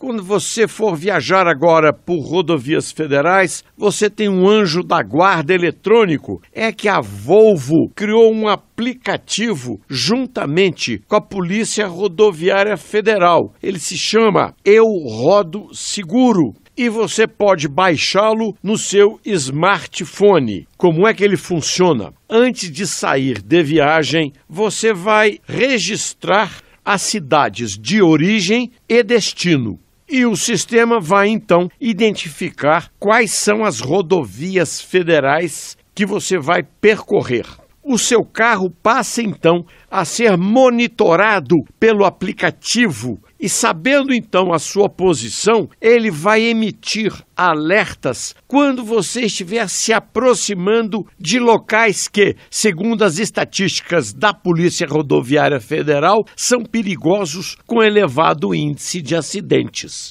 Quando você for viajar agora por rodovias federais, você tem um anjo da guarda eletrônico. É que a Volvo criou um aplicativo juntamente com a Polícia Rodoviária Federal. Ele se chama Eu Rodo Seguro e você pode baixá-lo no seu smartphone. Como é que ele funciona? Antes de sair de viagem, você vai registrar as cidades de origem e destino. E o sistema vai então identificar quais são as rodovias federais que você vai percorrer. O seu carro passa então a ser monitorado pelo aplicativo e sabendo então a sua posição, ele vai emitir alertas quando você estiver se aproximando de locais que, segundo as estatísticas da Polícia Rodoviária Federal, são perigosos com elevado índice de acidentes.